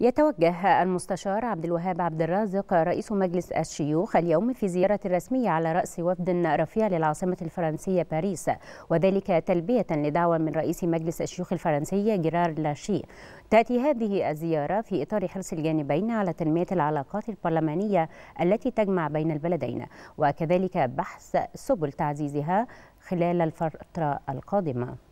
يتوجه المستشار عبد الوهاب عبد الرازق رئيس مجلس الشيوخ اليوم في زيارة رسمية على رأس وفد رفيع للعاصمة الفرنسية باريس وذلك تلبية لدعوة من رئيس مجلس الشيوخ الفرنسي جيرار لاشي تأتي هذه الزيارة في إطار حرص الجانبين على تنمية العلاقات البرلمانية التي تجمع بين البلدين وكذلك بحث سبل تعزيزها خلال الفترة القادمة